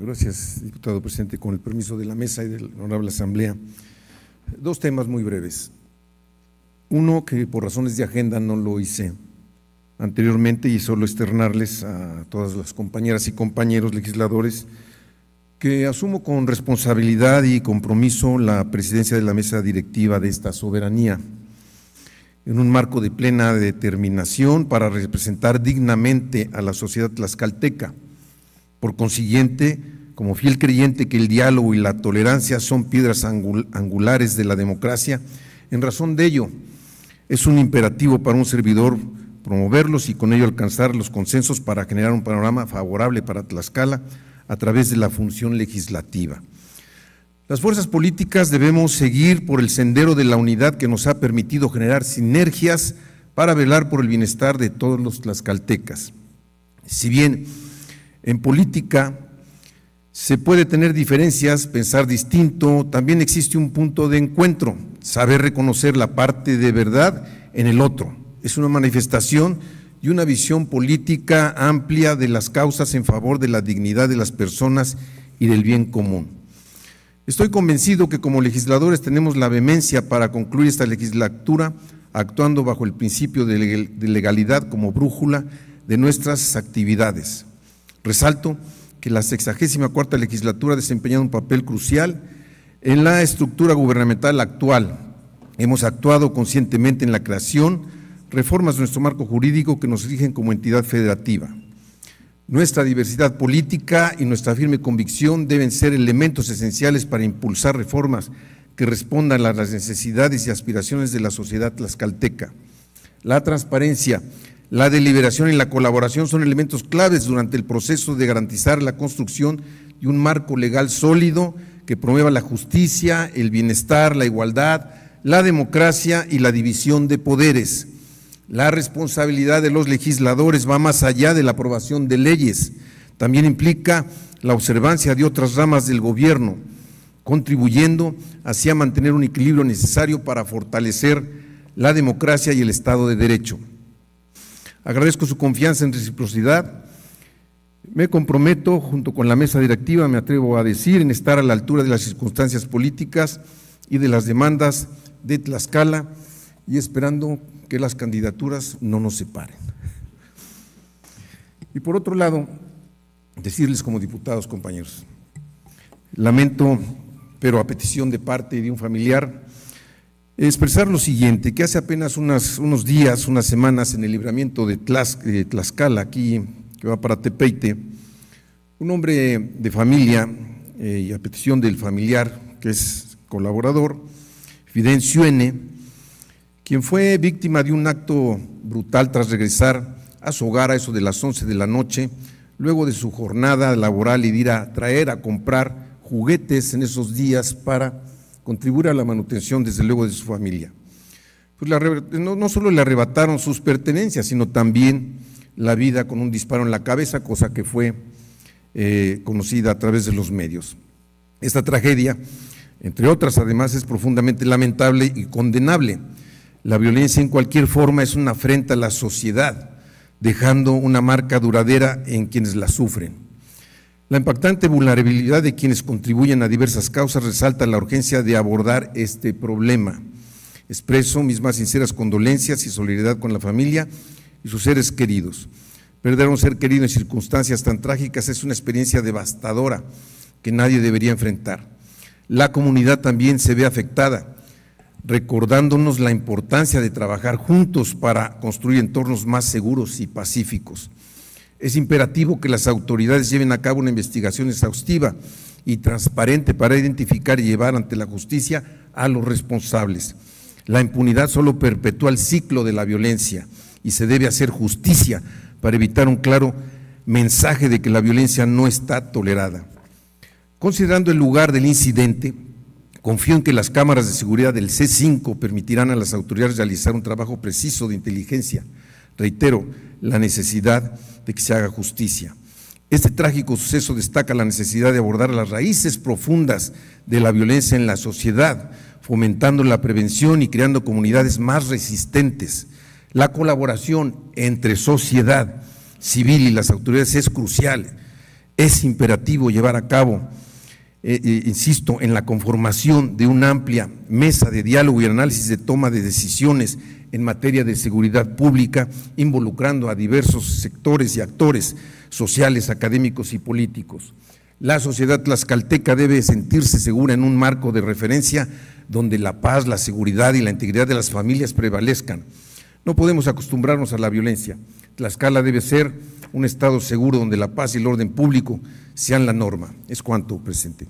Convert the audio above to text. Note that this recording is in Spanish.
Gracias, diputado presidente. Con el permiso de la mesa y de la honorable asamblea, dos temas muy breves. Uno que por razones de agenda no lo hice anteriormente y solo externarles a todas las compañeras y compañeros legisladores que asumo con responsabilidad y compromiso la presidencia de la mesa directiva de esta soberanía, en un marco de plena determinación para representar dignamente a la sociedad tlaxcalteca por consiguiente, como fiel creyente que el diálogo y la tolerancia son piedras angulares de la democracia, en razón de ello, es un imperativo para un servidor promoverlos y con ello alcanzar los consensos para generar un panorama favorable para Tlaxcala a través de la función legislativa. Las fuerzas políticas debemos seguir por el sendero de la unidad que nos ha permitido generar sinergias para velar por el bienestar de todos los tlaxcaltecas. Si bien en política se puede tener diferencias, pensar distinto, también existe un punto de encuentro, saber reconocer la parte de verdad en el otro. Es una manifestación y una visión política amplia de las causas en favor de la dignidad de las personas y del bien común. Estoy convencido que como legisladores tenemos la vehemencia para concluir esta legislatura actuando bajo el principio de legalidad como brújula de nuestras actividades. Resalto que la 64 legislatura ha desempeñado un papel crucial en la estructura gubernamental actual. Hemos actuado conscientemente en la creación, reformas de nuestro marco jurídico que nos rigen como entidad federativa. Nuestra diversidad política y nuestra firme convicción deben ser elementos esenciales para impulsar reformas que respondan a las necesidades y aspiraciones de la sociedad tlaxcalteca. La transparencia la deliberación y la colaboración son elementos claves durante el proceso de garantizar la construcción de un marco legal sólido que promueva la justicia, el bienestar, la igualdad, la democracia y la división de poderes. La responsabilidad de los legisladores va más allá de la aprobación de leyes, también implica la observancia de otras ramas del gobierno, contribuyendo así a mantener un equilibrio necesario para fortalecer la democracia y el Estado de Derecho. Agradezco su confianza en reciprocidad. Me comprometo, junto con la mesa directiva, me atrevo a decir, en estar a la altura de las circunstancias políticas y de las demandas de Tlaxcala y esperando que las candidaturas no nos separen. Y por otro lado, decirles como diputados, compañeros, lamento, pero a petición de parte de un familiar, expresar lo siguiente, que hace apenas unos días, unas semanas, en el libramiento de, Tlaxcala, aquí, que va para Tepeite, un hombre de familia, eh, y a petición del familiar, que es colaborador, Fidencio N., quien fue víctima de un acto brutal tras regresar a su hogar a eso de las 11 de la noche, luego de su jornada laboral y de ir a traer, a comprar juguetes en esos días para contribuir a la manutención, desde luego, de su familia. Pues no, solo le arrebataron sus pertenencias, sino también la vida con un disparo en la cabeza, cosa que fue eh, conocida a través de los medios. Esta tragedia, entre otras, además, es profundamente lamentable y condenable. La violencia en cualquier forma es una afrenta a la sociedad, dejando una marca duradera en quienes la sufren. La impactante vulnerabilidad de quienes contribuyen a diversas causas resalta la urgencia de abordar este problema. Expreso mis más sinceras condolencias y solidaridad con la familia y sus seres queridos. Perder a un ser querido en circunstancias tan trágicas es una experiencia devastadora que nadie debería enfrentar. La comunidad también se ve afectada, recordándonos la importancia de trabajar juntos para construir entornos más seguros y pacíficos. Es imperativo que las autoridades lleven a cabo una investigación exhaustiva y transparente para identificar y llevar ante la justicia a los responsables. La impunidad solo perpetúa el ciclo de la violencia y se debe hacer justicia para evitar un claro mensaje de que la violencia no está tolerada. Considerando el lugar del incidente, confío en que las cámaras de seguridad del C5 permitirán a las autoridades realizar un trabajo preciso de inteligencia. Reitero la necesidad de que se haga justicia. Este trágico suceso destaca la necesidad de abordar las raíces profundas de la violencia en la sociedad, fomentando la prevención y creando comunidades más resistentes. La colaboración entre sociedad civil y las autoridades es crucial. Es imperativo llevar a cabo eh, eh, insisto, en la conformación de una amplia mesa de diálogo y análisis de toma de decisiones en materia de seguridad pública, involucrando a diversos sectores y actores sociales, académicos y políticos. La sociedad tlaxcalteca debe sentirse segura en un marco de referencia donde la paz, la seguridad y la integridad de las familias prevalezcan. No podemos acostumbrarnos a la violencia. Tlaxcala debe ser un Estado seguro donde la paz y el orden público sean la norma. Es cuanto, presidente.